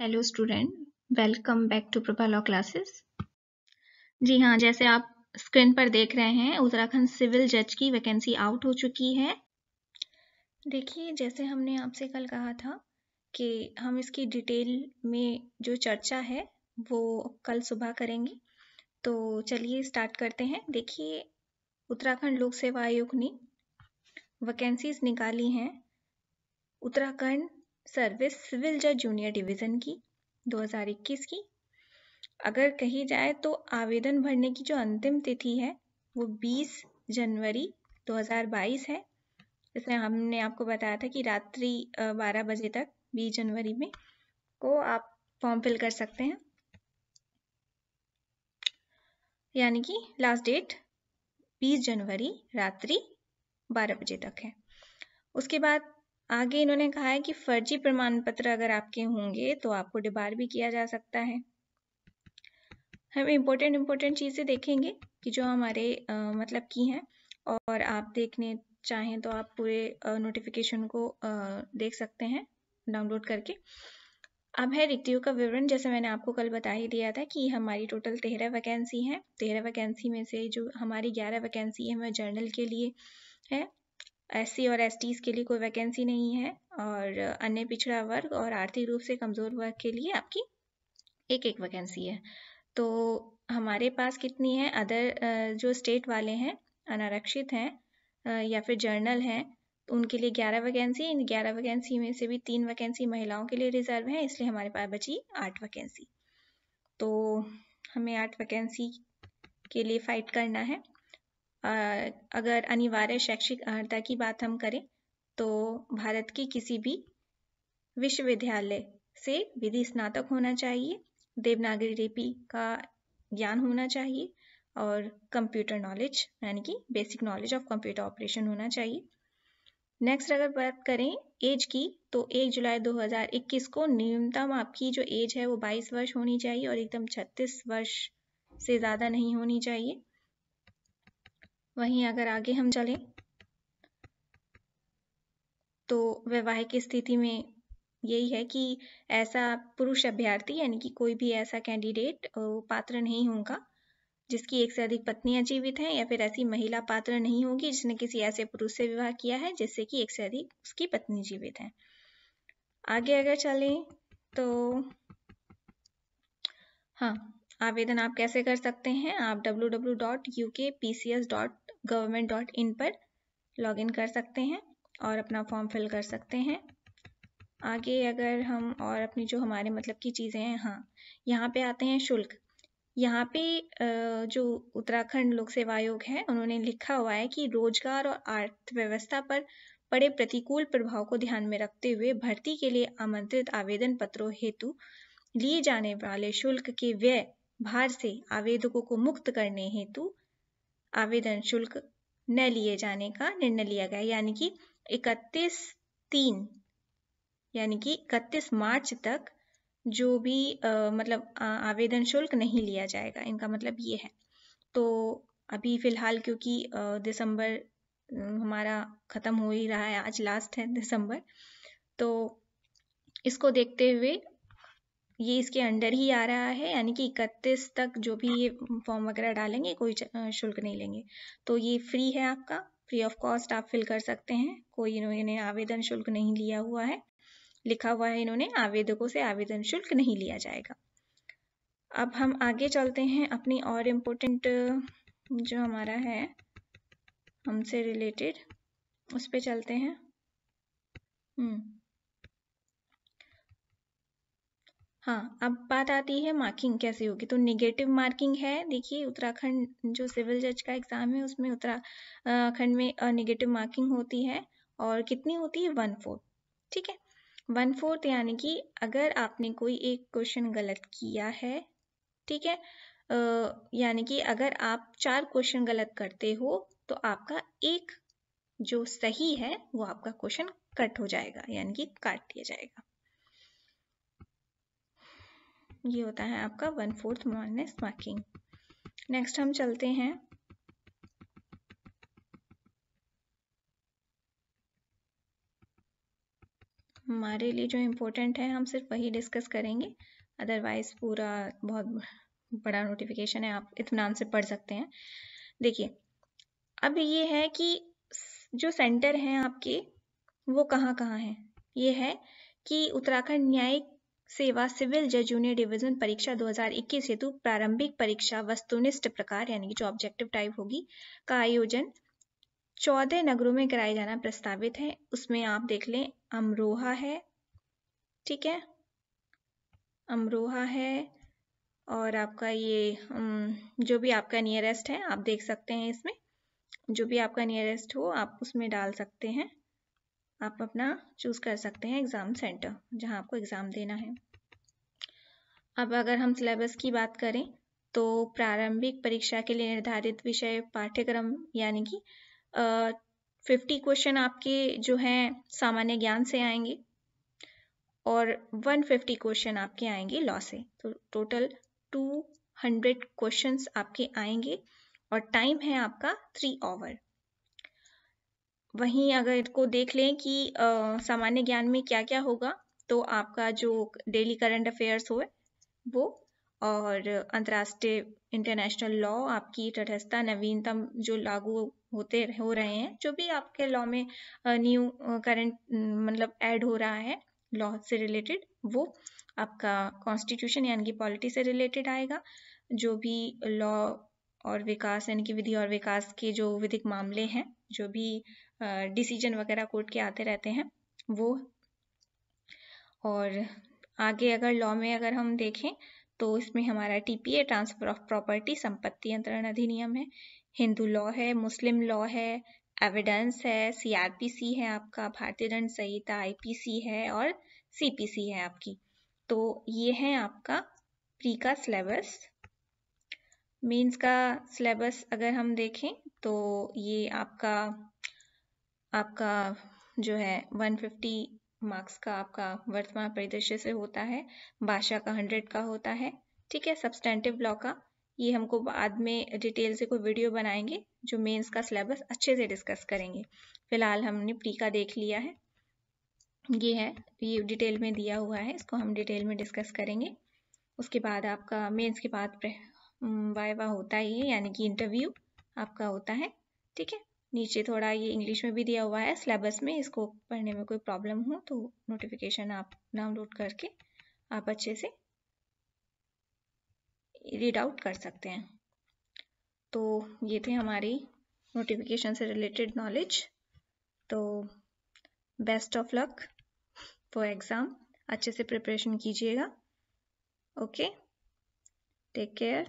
hello student welcome back to Prabha law classes जी हाँ जैसे आप स्क्रीन पर देख रहे हैं उत्तराखंड सिविल जज की वैकेंसी आउट हो चुकी है देखिए जैसे हमने आपसे कल कहा था कि हम इसकी डिटेल में जो चर्चा है वो कल सुबह करेंगे तो चलिए स्टार्ट करते हैं देखिए उत्तराखंड लोक सेवा आयोग ने वैकेंसीज निकाली हैं उत्तराखंड सर्विस सिविल जज जूनियर डिवीज़न की 2021 की अगर कही जाए तो आवेदन भरने की जो अंतिम तिथि है वो 20 जनवरी 2022 है जिसमें हमने आपको बताया था कि रात्रि 12 बजे तक 20 जनवरी में को आप फॉर्म फिल कर सकते हैं यानी कि लास्ट डेट 20 जनवरी रात्रि 12 बजे तक है उसके बाद आगे इन्होंने कहा है कि फर्जी प्रमाण पत्र अगर आपके होंगे तो आपको डिबार भी किया जा सकता है हम इम्पोर्टेंट इम्पोर्टेंट चीज़ें देखेंगे कि जो हमारे आ, मतलब की हैं और आप देखने चाहें तो आप पूरे नोटिफिकेशन को आ, देख सकते हैं डाउनलोड करके अब है रिक्तियों का विवरण जैसे मैंने आपको कल बता ही दिया था कि हमारी टोटल तेरह वैकेंसी हैं तेरह वैकेंसी में से जो हमारी ग्यारह वैकेंसी है वह जर्नल के लिए है एस सी और एस के लिए कोई वैकेंसी नहीं है और अन्य पिछड़ा वर्ग और आर्थिक रूप से कमज़ोर वर्ग के लिए आपकी एक एक वैकेंसी है तो हमारे पास कितनी है अदर जो स्टेट वाले हैं अनारक्षित हैं या फिर जर्नल हैं उनके लिए ग्यारह वैकेंसी इन ग्यारह वैकेंसी में से भी तीन वैकेंसी महिलाओं के लिए रिजर्व है इसलिए हमारे पास बची आठ वैकेंसी तो हमें आठ वैकेंसी के लिए फाइट करना है अगर अनिवार्य शैक्षिक अर्हता की बात हम करें तो भारत के किसी भी विश्वविद्यालय से विधि स्नातक होना चाहिए देवनागरी लिपि का ज्ञान होना चाहिए और कंप्यूटर नॉलेज यानी कि basic knowledge of computer operation होना चाहिए नेक्स्ट अगर बात करें एज की तो 1 जुलाई 2021 को न्यूनतम आपकी जो एज है वो 22 वर्ष होनी चाहिए और एकदम 36 वर्ष से ज़्यादा नहीं होनी चाहिए वहीं अगर आगे हम चलें तो वैवाहिक स्थिति में यही है कि ऐसा पुरुष अभ्यर्थी यानी कि कोई भी ऐसा कैंडिडेट पात्र नहीं होगा जिसकी एक से अधिक पत्नियां जीवित हैं या फिर ऐसी महिला पात्र नहीं होगी जिसने किसी ऐसे पुरुष से विवाह किया है जिससे कि एक से अधिक उसकी पत्नी जीवित है आगे अगर चलें तो हाँ आवेदन आप कैसे कर सकते हैं आप W W dot U K P S C dot government dot in पर लॉगिन कर सकते हैं और अपना फॉर्म फिल कर सकते हैं आगे अगर हम और अपनी जो हमारे मतलब की चीज़ें हैं हाँ यहाँ पे आते हैं शुल्क यहाँ पे जो उत्तराखंड लोक सेवा आयोग है उन्होंने लिखा हुआ है कि रोजगार और अर्थव्यवस्था पर पड़े प्रतिकूल प्रभाव को ध्यान में रखते हुए भर्ती के लिए आमंत्रित आवेदन पत्रों हेतु लिए जाने वाले शुल्क के व्यय भार से आवेदकों को मुक्त करने हेतु आवेदन शुल्क न लिए जाने का निर्णय लिया गया यानी कि 31 तीन यानी कि 31 मार्च तक जो भी आ, मतलब आ, आवेदन शुल्क नहीं लिया जाएगा इनका मतलब ये है तो अभी फिलहाल क्योंकि दिसंबर हमारा ख़त्म हो ही रहा है आज लास्ट है दिसंबर तो इसको देखते हुए ये इसके अंडर ही आ रहा है यानी कि इकतीस तक जो भी ये फॉर्म वगैरह डालेंगे कोई शुल्क नहीं लेंगे तो ये फ्री है आपका फ्री ऑफ कॉस्ट आप फिल कर सकते हैं कोई इन्होंने आवेदन शुल्क नहीं लिया हुआ है लिखा हुआ है इन्होंने आवेदकों से आवेदन शुल्क नहीं लिया जाएगा अब हम आगे चलते हैं अपनी और इम्पोर्टेंट जो हमारा है हमसे रिलेटेड उस पर चलते हैं हम्म हाँ अब बात आती है मार्किंग कैसे होगी तो नेगेटिव मार्किंग है देखिए उत्तराखंड जो सिविल जज का एग्ज़ाम है उसमें उत्तराखंड में नेगेटिव मार्किंग होती है और कितनी होती है वन फोर्थ ठीक है वन फोर्थ यानी कि अगर आपने कोई एक क्वेश्चन गलत किया है ठीक है यानी कि अगर आप चार क्वेश्चन गलत करते हो तो आपका एक जो सही है वो आपका क्वेश्चन कट हो जाएगा यानी कि काट दिया जाएगा ये होता है आपका वन फोर्थ मॉर्नेस मार्किंग नेक्स्ट हम चलते हैं हमारे लिए जो इम्पोर्टेंट है हम सिर्फ वही डिस्कस करेंगे अदरवाइज पूरा बहुत बड़ा नोटिफिकेशन है आप इतमान से पढ़ सकते हैं देखिए अब ये है कि जो सेंटर हैं आपके वो कहाँ कहाँ हैं ये है कि उत्तराखंड न्यायिक सेवा सिविल जज जूनियर डिवीजन परीक्षा 2021 हेतु प्रारंभिक परीक्षा वस्तुनिष्ठ प्रकार यानी कि जो ऑब्जेक्टिव टाइप होगी का आयोजन चौदह नगरों में कराया जाना प्रस्तावित है उसमें आप देख लें अमरोहा है ठीक है अमरोहा है और आपका ये जो भी आपका नियरेस्ट है आप देख सकते हैं इसमें जो भी आपका नियरेस्ट हो आप उसमें डाल सकते हैं आप अपना चूज़ कर सकते हैं एग्ज़ाम सेंटर जहां आपको एग्ज़ाम देना है अब अगर हम सिलेबस की बात करें तो प्रारंभिक परीक्षा के लिए निर्धारित विषय पाठ्यक्रम यानी कि फिफ्टी क्वेश्चन आपके जो हैं सामान्य ज्ञान से आएंगे और 150 क्वेश्चन आपके आएंगे लॉ से तो टोटल 200 क्वेश्चंस आपके आएंगे और टाइम है आपका थ्री आवर वहीं अगर इसको देख लें कि सामान्य ज्ञान में क्या क्या होगा तो आपका जो डेली करंट अफेयर्स हो वो और अंतर्राष्ट्रीय इंटरनेशनल लॉ आपकी तटस्थता नवीनतम जो लागू होते हो रहे हैं जो भी आपके लॉ में न्यू करंट मतलब ऐड हो रहा है लॉ से रिलेटेड वो आपका कॉन्स्टिट्यूशन यानी कि पॉलिटी से रिलेटेड आएगा जो भी लॉ और विकास यानी कि विधि और विकास के जो विधिक मामले हैं जो भी डिसीजन वगैरह कोर्ट के आते रहते हैं वो और आगे अगर लॉ में अगर हम देखें तो इसमें हमारा टीपीए ट्रांसफर ऑफ प्रॉपर्टी संपत्ति अंतरण अधिनियम है हिंदू लॉ है मुस्लिम लॉ है एविडेंस है सीआरपीसी है आपका भारतीय दंड संहिता आईपीसी है और सीपीसी है आपकी तो ये है आपका प्री का सिलेबस मेंस का सिलेबस अगर हम देखें तो ये आपका आपका जो है 150 मार्क्स का आपका वर्तमान परिदृश्य से होता है भाषा का 100 का होता है ठीक है सब्सटेंटिव लॉ का ये हमको बाद में डिटेल से कोई वीडियो बनाएंगे जो मेंस का सिलेबस अच्छे से डिस्कस करेंगे फिलहाल हमने प्री का देख लिया है ये है ये डिटेल में दिया हुआ है इसको हम डिटेल में डिस्कस करेंगे उसके बाद आपका मेंस के बाद हम्म, वाइवा होता ही है यानी कि इंटरव्यू आपका होता है ठीक है नीचे थोड़ा ये इंग्लिश में भी दिया हुआ है सिलेबस में इसको पढ़ने में कोई प्रॉब्लम हो तो नोटिफिकेशन आप डाउनलोड करके आप अच्छे से रीड आउट कर सकते हैं तो ये थे हमारी नोटिफिकेशन से रिलेटेड नॉलेज तो best of luck for exam अच्छे से प्रिपरेशन कीजिएगा ओके टेक केयर